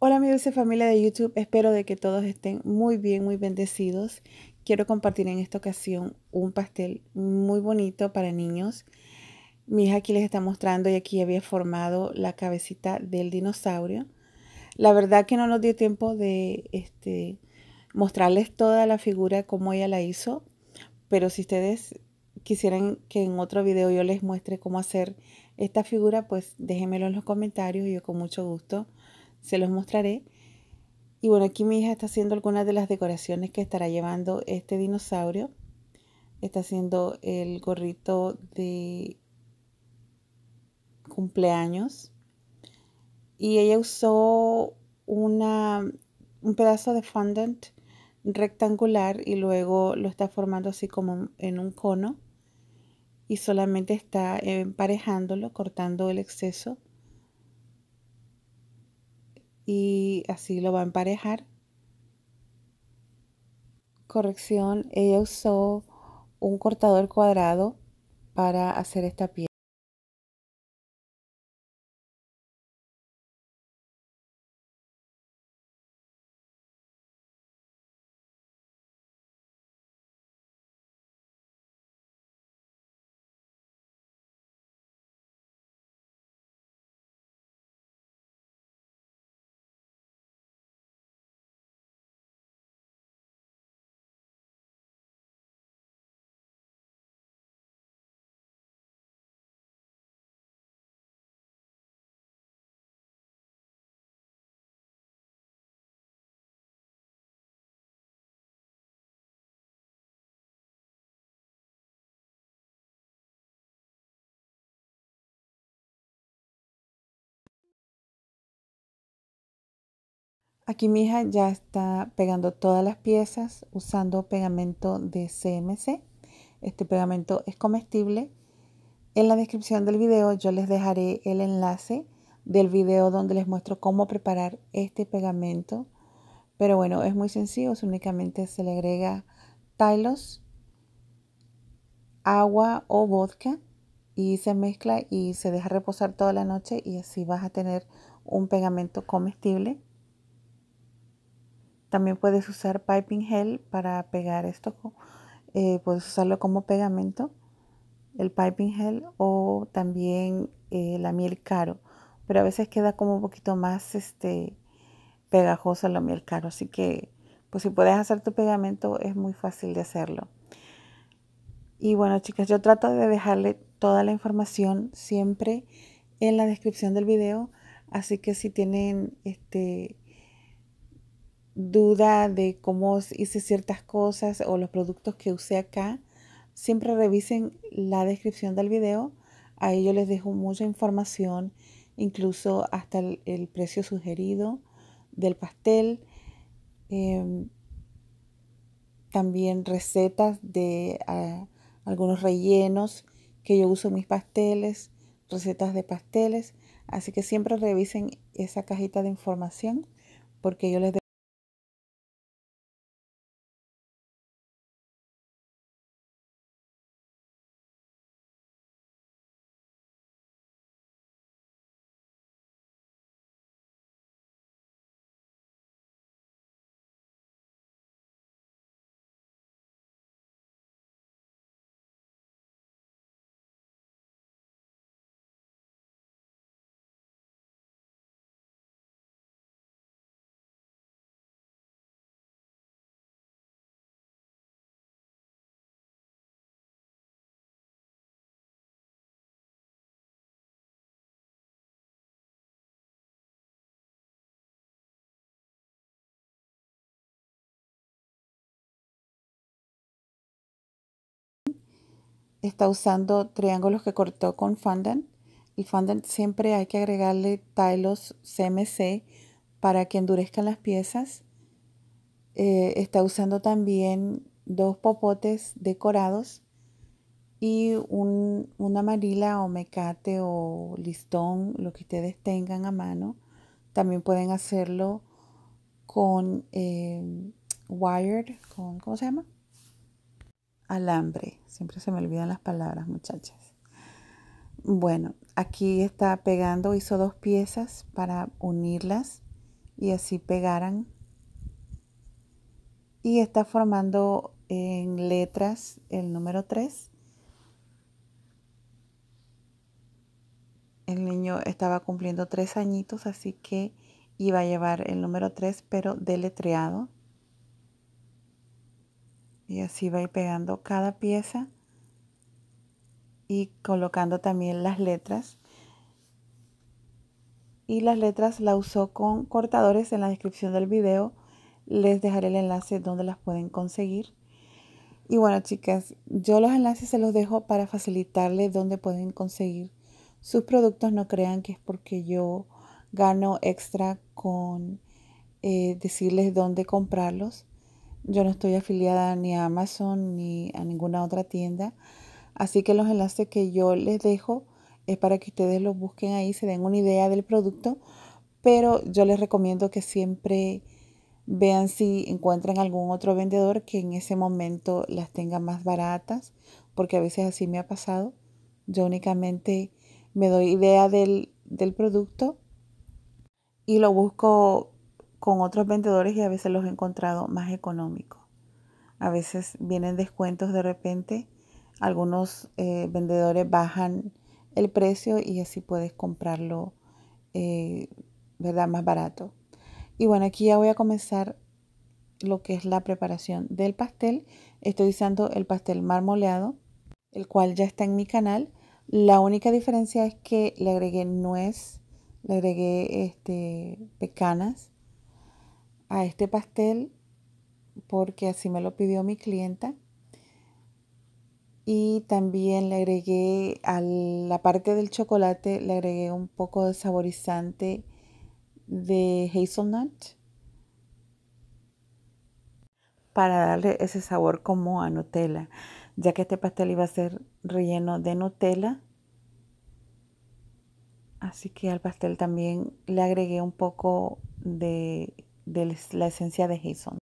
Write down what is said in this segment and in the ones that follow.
Hola mi dulce familia de YouTube, espero de que todos estén muy bien, muy bendecidos. Quiero compartir en esta ocasión un pastel muy bonito para niños. Mi hija aquí les está mostrando y aquí había formado la cabecita del dinosaurio. La verdad que no nos dio tiempo de este, mostrarles toda la figura como ella la hizo, pero si ustedes quisieran que en otro video yo les muestre cómo hacer esta figura, pues déjenmelo en los comentarios y yo con mucho gusto se los mostraré. Y bueno, aquí mi hija está haciendo algunas de las decoraciones que estará llevando este dinosaurio. Está haciendo el gorrito de cumpleaños. Y ella usó una, un pedazo de fondant rectangular y luego lo está formando así como en un cono y solamente está emparejándolo, cortando el exceso y así lo va a emparejar. Corrección, ella usó un cortador cuadrado para hacer esta pieza. Aquí mi hija ya está pegando todas las piezas usando pegamento de CMC. Este pegamento es comestible. En la descripción del video yo les dejaré el enlace del video donde les muestro cómo preparar este pegamento. Pero bueno, es muy sencillo, únicamente se le agrega Tylos, agua o vodka y se mezcla y se deja reposar toda la noche y así vas a tener un pegamento comestible. También puedes usar piping gel para pegar esto, eh, puedes usarlo como pegamento, el piping gel o también eh, la miel caro, pero a veces queda como un poquito más este, pegajosa la miel caro, así que pues si puedes hacer tu pegamento es muy fácil de hacerlo. Y bueno chicas, yo trato de dejarle toda la información siempre en la descripción del video, así que si tienen este duda de cómo hice ciertas cosas o los productos que usé acá, siempre revisen la descripción del video. Ahí yo les dejo mucha información, incluso hasta el, precio sugerido del pastel. Em, también recetas de ah, algunos rellenos que yo uso en mis pasteles, recetas de pasteles. Así que siempre revisen esa cajita de información porque yo les está usando triángulos que cortó con fondant. Y fondant siempre hay que agregarle tilos CMC para que endurezcan las piezas. Eh, está usando también dos popotes decorados y un, una marila o mecate o listón, lo que ustedes tengan a mano. También pueden hacerlo con eh, wired, con, ¿cómo se llama? alambre. Siempre se me olvidan las palabras, muchachas. Bueno, aquí está pegando, hizo dos piezas para unirlas y así pegaran. Y está formando en letras el número 3. El niño estaba cumpliendo tres añitos, así que iba a llevar el número 3, pero deletreado y así va a ir pegando cada pieza y colocando también las letras y las letras la usó con cortadores en la descripción del video les dejaré el enlace donde las pueden conseguir y bueno chicas yo los enlaces se los dejo para facilitarles donde pueden conseguir sus productos no crean que es porque yo gano extra con eh, decirles dónde comprarlos yo no estoy afiliada ni a Amazon ni a ninguna otra tienda. Así que los enlaces que yo les dejo es para que ustedes los busquen ahí, se den una idea del producto. Pero yo les recomiendo que siempre vean si encuentran algún otro vendedor que en ese momento las tenga más baratas, porque a veces así me ha pasado. Yo únicamente me doy idea del, del producto y lo busco con otros vendedores y a veces los he encontrado más económicos. A veces vienen descuentos de repente, algunos eh, vendedores bajan el precio y así puedes comprarlo, eh, ¿verdad? Más barato. Y bueno, aquí ya voy a comenzar lo que es la preparación del pastel. Estoy usando el pastel marmoleado, el cual ya está en mi canal. La única diferencia es que le agregué nuez, le agregué este, pecanas a este pastel porque así me lo pidió mi clienta. Y también le agregué a la parte del chocolate, le agregué un poco de saborizante de hazelnut para darle ese sabor como a Nutella, ya que este pastel iba a ser relleno de Nutella. Así que al pastel también le agregué un poco de de la esencia de Jason.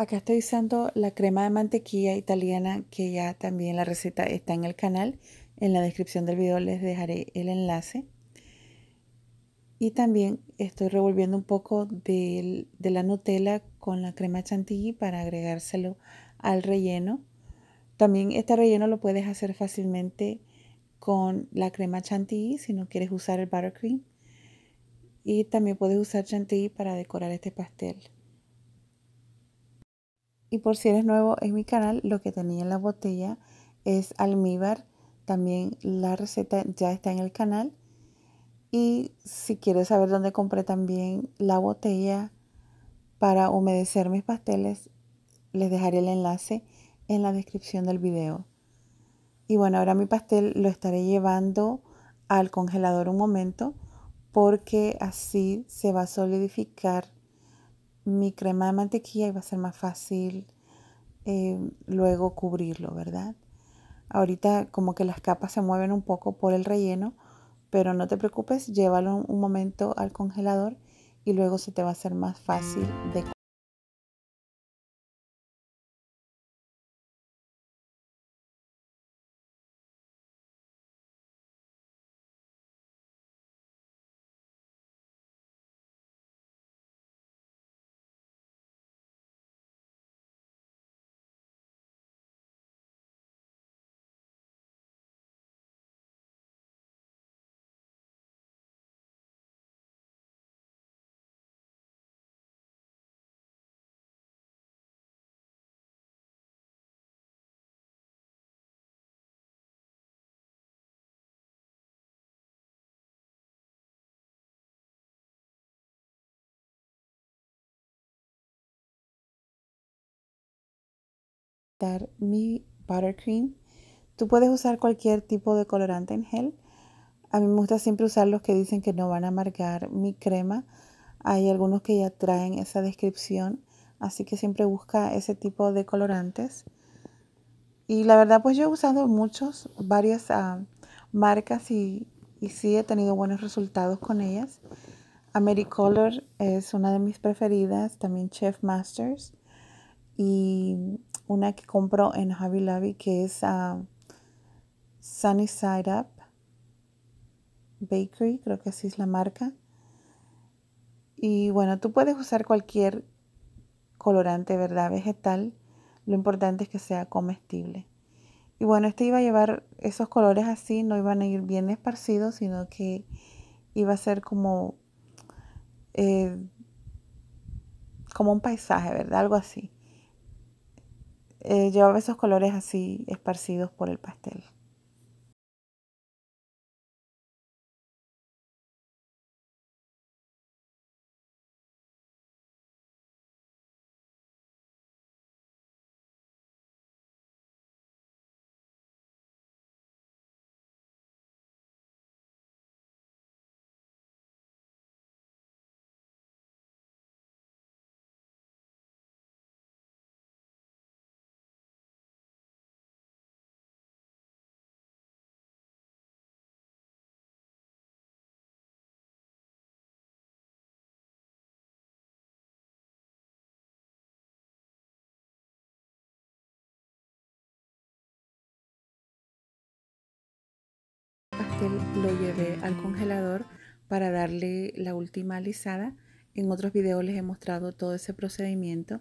Acá estoy usando la crema de mantequilla italiana que ya también la receta está en el canal. En la descripción del video les dejaré el enlace. Y también estoy revolviendo un poco de, la Nutella con la crema chantilly para agregárselo al relleno. También este relleno lo puedes hacer fácilmente con la crema chantilly si no quieres usar el buttercream. Y también puedes usar chantilly para decorar este pastel. Y por si eres nuevo en mi canal, lo que tenía en la botella es almíbar. También la receta ya está en el canal. Y si quieres saber dónde compré también la botella para humedecer mis pasteles, les dejaré el enlace en la descripción del video. Y bueno, ahora mi pastel lo estaré llevando al congelador un momento porque así se va a solidificar mi crema de mantequilla y va a ser más fácil em, luego cubrirlo, ¿verdad? Ahorita como que las capas se mueven un poco por el relleno, pero no te preocupes, llévalo un momento al congelador y luego se te va a hacer más fácil de mi buttercream. Tú puedes usar cualquier tipo de colorante en gel. A mí me gusta siempre usar los que dicen que no van a marcar mi crema. Hay algunos que ya traen esa descripción, así que siempre busca ese tipo de colorantes. Y la verdad, pues yo he usado muchos, varias ah, marcas y, y sí he tenido buenos resultados con ellas. Americolor es una de mis preferidas, también Chef Masters y una que compro en Hobby Lobby que es ah, Sunny Side Up Bakery, creo que así es la marca. Y bueno, tú puedes usar cualquier colorante, ¿verdad? Vegetal. Lo importante es que sea comestible. Y bueno, este iba a llevar esos colores así, no iban a ir bien esparcidos, sino que iba a ser como, eh, como un paisaje, ¿verdad? Algo así eh, llevaba esos colores así esparcidos por el pastel. lo llevé al congelador para darle la última alisada. En otros videos les he mostrado todo ese procedimiento.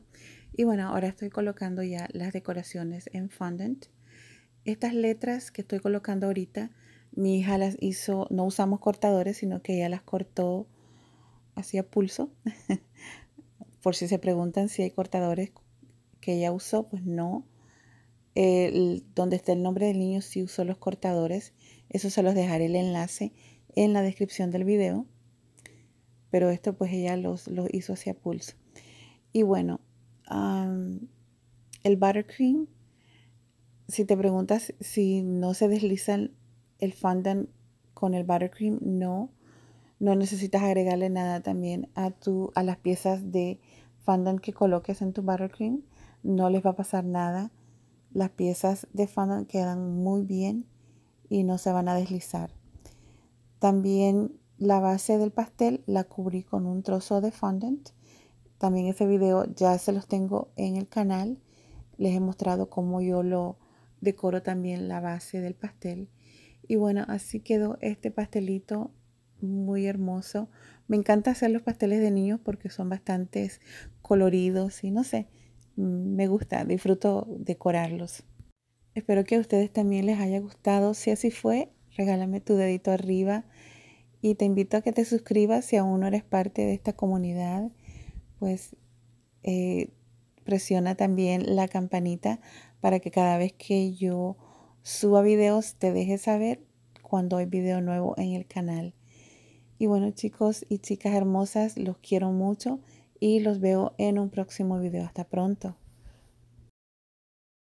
Y bueno, ahora estoy colocando ya las decoraciones en fondant. Estas letras que estoy colocando ahorita, mi hija las hizo, no usamos cortadores, sino que ella las cortó así pulso. Por si se preguntan si hay cortadores que ella usó, pues no. donde está el nombre del niño si usó los cortadores eso se los dejaré el enlace en la descripción del video. Pero esto pues ella los, hizo hacia pulso. Y bueno, el buttercream, si te preguntas si no se desliza el fondant con el buttercream, no. No necesitas agregarle nada también a, a las piezas de fondant que coloques en tu buttercream. No les va a pasar nada. Las piezas de fondant quedan muy bien y no se van a deslizar. También la base del pastel la cubrí con un trozo de fondant. También ese video ya se los tengo en el canal. Les he mostrado cómo yo lo decoro también la base del pastel. Y bueno, así quedó este pastelito muy hermoso. Me encanta hacer los pasteles de niños porque son bastantes coloridos y no sé, mm, me gusta, disfruto decorarlos. Espero que a ustedes también les haya gustado. Si así fue, regálame tu dedito arriba y te invito a que te suscribas si aún no eres parte de esta comunidad. Pues eh, presiona también la campanita para que cada vez que yo suba videos te deje saber cuando hay video nuevo en el canal. Y bueno chicos y chicas hermosas, los quiero mucho y los veo en un próximo video. Hasta pronto.